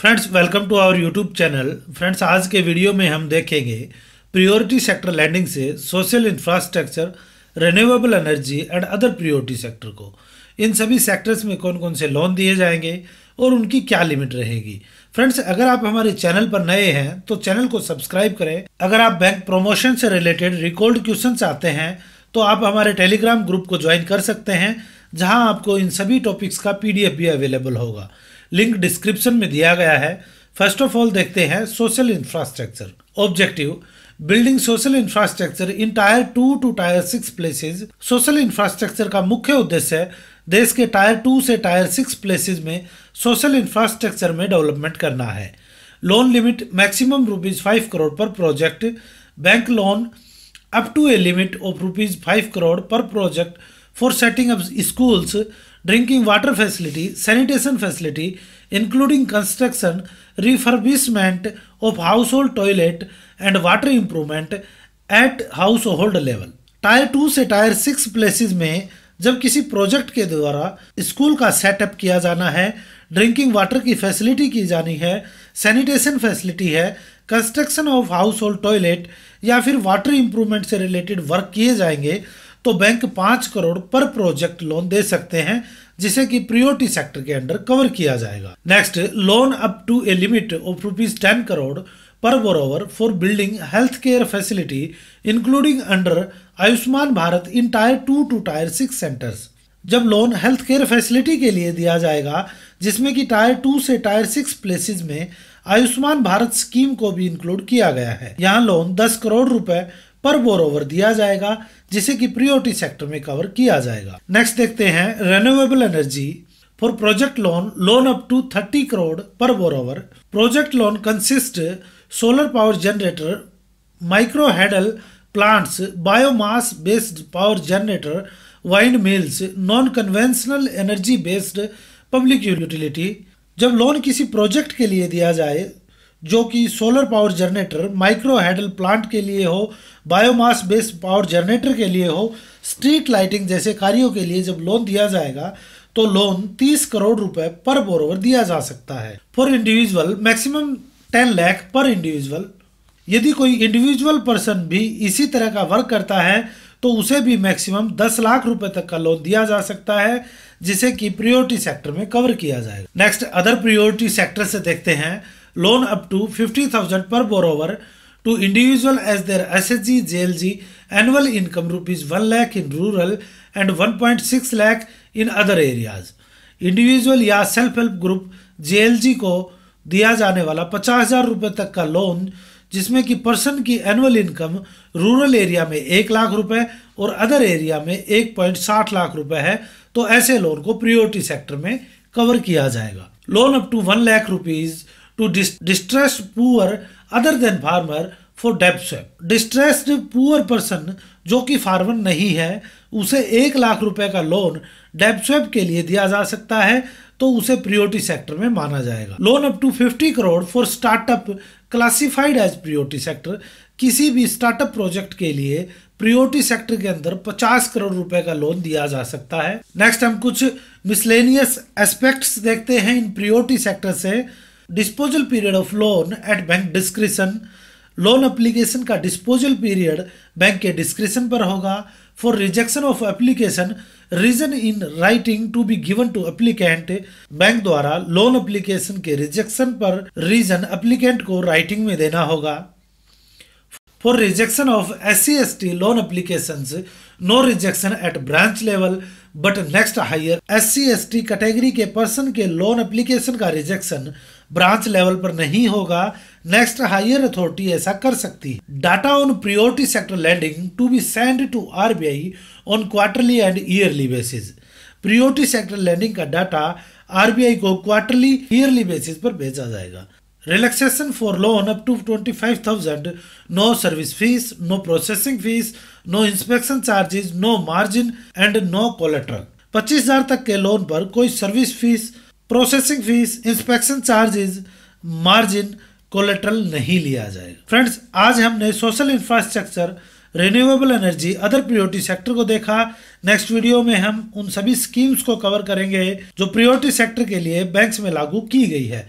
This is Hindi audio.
Friends welcome to our YouTube channel friends आज के वीडियो में हम देखेंगे प्रियोरिटी सेक्टर लैंडिंग से social infrastructure renewable energy and other priority sector को इन सभी सेक्टर्स में कौन कौन से लोन दिए जाएंगे और उनकी क्या लिमिट रहेगी फ्रेंड्स अगर आप हमारे चैनल पर नए हैं तो चैनल को सब्सक्राइब करें अगर आप बैंक प्रमोशन से रिलेटेड रिकॉर्ड क्वेश्चन चाहते हैं तो आप हमारे टेलीग्राम ग्रुप को ज्वाइन कर सकते हैं जहां आपको इन सभी टॉपिक्स का पीडीएफ भी अवेलेबल होगा लिंक डिस्क्रिप्शन में दिया गया है फर्स्ट ऑफ ऑल देखते हैं social infrastructure objective building social infrastructure in tier two to tier six places social infrastructure का मुख्य उद्देश्य देश के टायर टू से टायर सिक्स प्लेसेज में सोशल इंफ्रास्ट्रक्चर में डेवलपमेंट करना है loan limit maximum rupees five crore per project bank loan up to a limit of rupees five crore per project for setting up schools, drinking water facility, sanitation facility, including construction, refurbishment of household toilet and water improvement at household level tier to से टायर सिक्स प्लेसेस में जब किसी प्रोजेक्ट के द्वारा स्कूल का सेटअप किया जाना है ड्रिंकिंग वाटर की फैसिलिटी की जानी है सैनिटेशन फैसिलिटी है construction of household toilet या फिर वाटर इम्प्रूवमेंट से रिलेटेड वर्क किए जाएंगे तो बैंक पांच करोड़ पर प्रोजेक्ट लोन दे सकते हैं जिसे कि प्रियोरिटी सेक्टर के अंडर कवर किया जाएगा next loan up to a limit of rupees ten crore per borrower for building health care facility including under Ayushman Bharat in tier two to tier six centres जब लोन हेल्थ केयर फैसिलिटी के लिए दिया जाएगा जिसमें कि टायर टू से टायर सिक्स प्लेसेस में आयुष्मान भारत स्कीम को भी इंक्लूड किया गया है यहाँ लोन 10 करोड़ रुपए पर ओवर दिया जाएगा जिसे कि प्रियोरिटी सेक्टर में कवर किया जाएगा नेक्स्ट देखते हैं renewable energy for project loan loan up to thirty crore per over project loan consist solar power generator micro hydel plants biomass based power generator wind mills non conventional energy based public utility जब लोन किसी प्रोजेक्ट के लिए दिया जाए जो कि solar power generator micro hydel plant के लिए हो बायोमास बेस्ड पावर जनरेटर के लिए हो स्ट्रीट लाइटिंग जैसे कार्यों के लिए जब लोन दिया जाएगा तो लोन 30 करोड़ रुपए पर बोरोवर दिया जा सकता है फॉर इंडिविजुअल मैक्सिमम 10 लाख पर इंडिविजुअल यदि कोई इंडिविजुअल पर्सन भी इसी तरह का वर्क करता है तो उसे भी मैक्सिमम 10 लाख रुपए तक का लोन दिया जा सकता है जिसे कि प्रियोरिटी सेक्टर में कवर किया जाएगा नेक्स्ट अदर प्रियोरिटी सेक्टर से देखते हैं loan up to 50000 per borrower to individual as their SSG JLG annual income rupees 1 lakh in rural and 1.6 lakh in other areas individual या सेल्फ हेल्प ग्रुप जेएलजी को दिया जाने वाला पचास हजार रुपये तक का लोन जिसमें कि पर्सन की एनुअल इनकम रूरल एरिया में एक लाख रुपए और अदर एरिया में एक पॉइंट साठ लाख रुपए है तो ऐसे लोन को प्रियोरिटी सेक्टर में कवर किया जाएगा loan up to one lakh rupees to dis distressed poor other than farmer for debt swap. Distressed poor person जो कि फार्मर नहीं है उसे एक लाख रुपए का लोन डेप स्वेप के लिए दिया जा सकता है तो उसे प्रियोरिटी सेक्टर में माना जाएगा loan up to 50 crore for startup classified as priority sector किसी भी स्टार्टअप प्रोजेक्ट के लिए प्रियोरिटी सेक्टर के अंदर 50 करोड़ रुपए का लोन दिया जा सकता है नेक्स्ट हम कुछ मिसलेनियस एस्पेक्ट्स देखते हैं इन प्रियोरिटी सेक्टर से disposal period of loan at bank discretion loan application का डिस्पोजल पीरियड बैंक के डिस्क्रिशन पर होगा for rejection of application reason in writing to be given to applicant bank द्वारा लोन एप्लीकेशन के रिजेक्शन पर रीजन एप्लीकेंट को राइटिंग में देना होगा rejection of S C S T loan applications, no rejection at branch level but next higher S C S T category के पर्सन के लोन एप्लीकेशन का रिजेक्शन ब्रांच लेवल पर नहीं होगा नेक्स्ट हायर अथॉरिटी ऐसा कर सकती है data on priority sector lending to be send to RBI on quarterly and yearly basis priority sector lending का डाटा आरबीआई को क्वार्टरली ईयरली बेसिस पर भेजा जाएगा relaxation for loan up to 25000 no service fees no processing fees no inspection charges no margin and no collateral 25000 तक के लोन पर कोई service fees processing fees inspection charges margin collateral नहीं लिया जाएगा फ्रेंड्स आज हमने social infrastructure renewable energy other priority sector को देखा नेक्स्ट वीडियो में हम उन सभी स्कीम्स को कवर करेंगे जो प्रियोरिटी सेक्टर के लिए बैंक्स में लागू की गई है